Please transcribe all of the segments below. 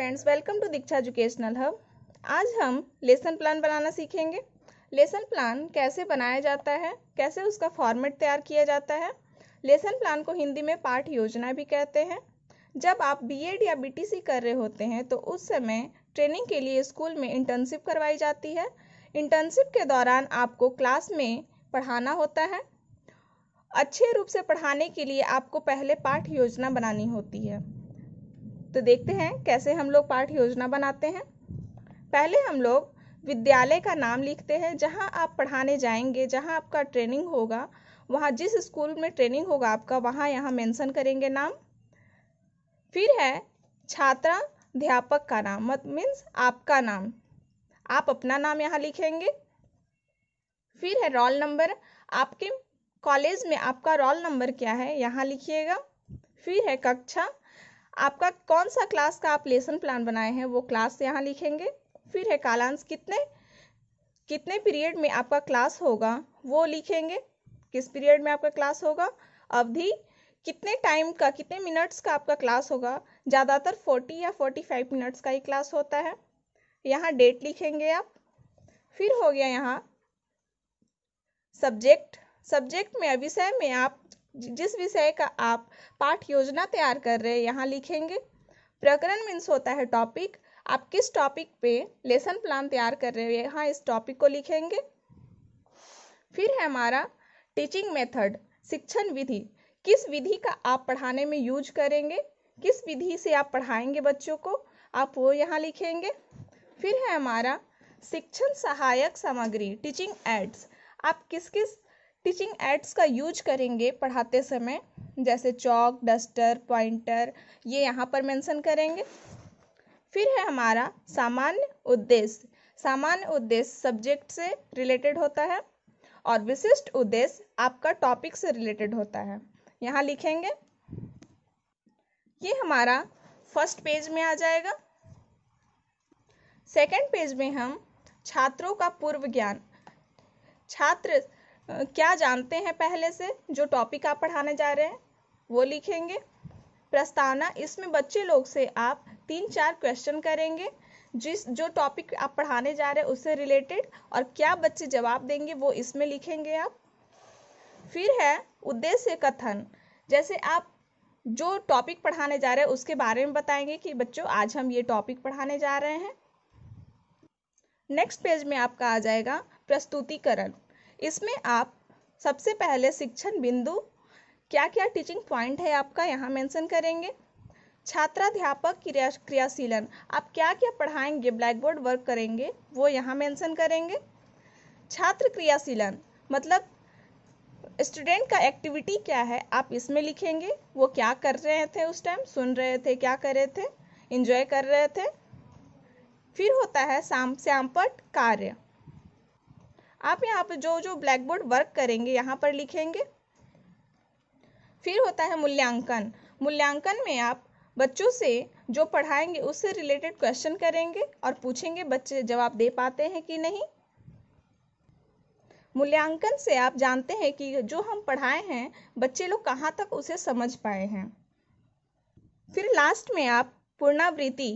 friends welcome to Diksha educational hub आज हम lesson plan बनाना सीखेंगे लेसन प्लान कैसे बनाया जाता है कैसे उसका फॉर्मेट तैयार किया जाता है लेसन प्लान को हिंदी में पाठ योजना भी कहते हैं जब आप बीएड या बीटीसी कर रहे होते हैं तो उस समय ट्रेनिंग के लिए स्कूल में इंटर्नशिप करवाई जाती है इंटर्नशिप के दौरान आपको क्लास में पढ़ाना होता है अच्छे रूप से पढ़ाने के लिए आपको पहले पाठ योजना बनानी होती है तो देखते हैं कैसे हम लोग पाठ योजना बनाते हैं पहले हम लोग विद्यालय का नाम लिखते हैं जहां आप पढ़ाने जाएंगे जहां आपका ट्रेनिंग होगा वहां जिस स्कूल में ट्रेनिंग होगा आपका वहां यहाँ मेंशन करेंगे नाम फिर है छात्रा अध्यापक का नाम मत मीन्स आपका नाम आप अपना नाम यहाँ लिखेंगे फिर है रोल नंबर आपके कॉलेज में आपका रोल नंबर क्या है यहाँ लिखिएगा फिर है कक्षा आपका कौन सा क्लास का आप लेसन प्लान बनाए हैं वो क्लास यहाँ लिखेंगे फिर है कालांश कितने कितने पीरियड में आपका क्लास होगा वो लिखेंगे किस पीरियड में आपका क्लास होगा अवधि कितने टाइम का कितने मिनट्स का आपका क्लास होगा ज़्यादातर 40 या 45 मिनट्स का ही क्लास होता है यहाँ डेट लिखेंगे आप फिर हो गया यहाँ सब्जेक्ट सब्जेक्ट में विषय में आप जिस विषय का आप पाठ योजना तैयार कर रहे हैं यहाँ लिखेंगे प्रकरण मीन्स होता है टॉपिक आप किस टॉपिक पे लेसन प्लान तैयार कर रहे हैं यहाँ इस टॉपिक को लिखेंगे फिर है हमारा टीचिंग मेथड शिक्षण विधि किस विधि का आप पढ़ाने में यूज करेंगे किस विधि से आप पढ़ाएंगे बच्चों को आप वो यहाँ लिखेंगे फिर है हमारा शिक्षण सहायक सामग्री टीचिंग एड्स आप किस किस टीचिंग एड्स का यूज करेंगे पढ़ाते समय जैसे चौक डस्टर पॉइंटर ये यहाँ पर मेंशन करेंगे फिर है हमारा सामान्य उद्देश्य सामान्य उद्देश्य सब्जेक्ट से रिलेटेड होता है और विशिष्ट उद्देश्य आपका टॉपिक से रिलेटेड होता है यहाँ लिखेंगे ये हमारा फर्स्ट पेज में आ जाएगा सेकंड पेज में हम छात्रों का पूर्व ज्ञान छात्र क्या जानते हैं पहले से जो टॉपिक आप पढ़ाने जा रहे हैं वो लिखेंगे प्रस्तावना इसमें बच्चे लोग से आप तीन चार क्वेश्चन करेंगे जिस जो टॉपिक आप पढ़ाने जा रहे हैं उससे रिलेटेड और क्या बच्चे जवाब देंगे वो इसमें लिखेंगे आप फिर है उद्देश्य कथन जैसे आप जो टॉपिक पढ़ाने जा रहे हैं उसके बारे में बताएंगे कि बच्चों आज हम ये टॉपिक पढ़ाने जा रहे हैं नेक्स्ट पेज में आपका आ जाएगा प्रस्तुतिकरण इसमें आप सबसे पहले शिक्षण बिंदु क्या क्या टीचिंग पॉइंट है आपका यहाँ मेंशन करेंगे छात्राध्यापक क्रिया क्रियाशीलन आप क्या क्या पढ़ाएंगे ब्लैक बोर्ड वर्क करेंगे वो यहाँ मेंशन करेंगे छात्र क्रियाशीलन मतलब स्टूडेंट का एक्टिविटी क्या है आप इसमें लिखेंगे वो क्या कर रहे थे उस टाइम सुन रहे थे क्या कर रहे थे इंजॉय कर रहे थे फिर होता है साम श्यामपट कार्य आप यहाँ पर जो जो ब्लैक बोर्ड वर्क करेंगे यहाँ पर लिखेंगे फिर होता है मूल्यांकन मूल्यांकन में आप बच्चों से जो पढ़ाएंगे उससे रिलेटेड क्वेश्चन करेंगे और पूछेंगे बच्चे जवाब दे पाते हैं कि नहीं मूल्यांकन से आप जानते हैं कि जो हम पढ़ाए हैं बच्चे लोग कहाँ तक उसे समझ पाए हैं फिर लास्ट में आप पूर्णावृत्ति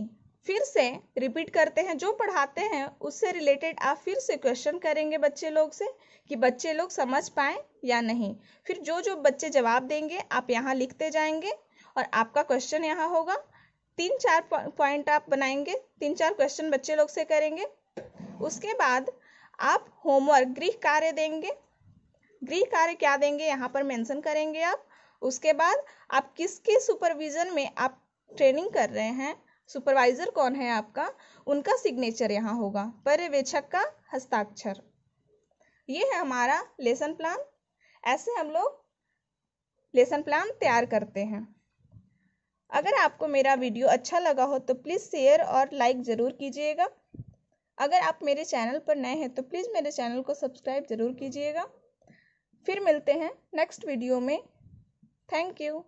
फिर से रिपीट करते हैं जो पढ़ाते हैं उससे रिलेटेड आप फिर से क्वेश्चन करेंगे बच्चे लोग से कि बच्चे लोग समझ पाए या नहीं फिर जो जो बच्चे जवाब देंगे आप यहाँ लिखते जाएंगे और आपका क्वेश्चन यहाँ होगा तीन चार पॉइंट आप बनाएंगे तीन चार क्वेश्चन बच्चे लोग से करेंगे उसके बाद आप होमवर्क गृह कार्य देंगे गृह कार्य क्या देंगे यहाँ पर मेंशन करेंगे आप उसके बाद आप किसके सुपरविजन में आप ट्रेनिंग कर रहे हैं सुपरवाइजर कौन है आपका उनका सिग्नेचर यहाँ होगा पर्यवेक्षक का हस्ताक्षर ये है हमारा लेसन प्लान ऐसे हम लोग लेसन प्लान तैयार करते हैं अगर आपको मेरा वीडियो अच्छा लगा हो तो प्लीज़ शेयर और लाइक ज़रूर कीजिएगा अगर आप मेरे चैनल पर नए हैं तो प्लीज़ मेरे चैनल को सब्सक्राइब ज़रूर कीजिएगा फिर मिलते हैं नेक्स्ट वीडियो में थैंक यू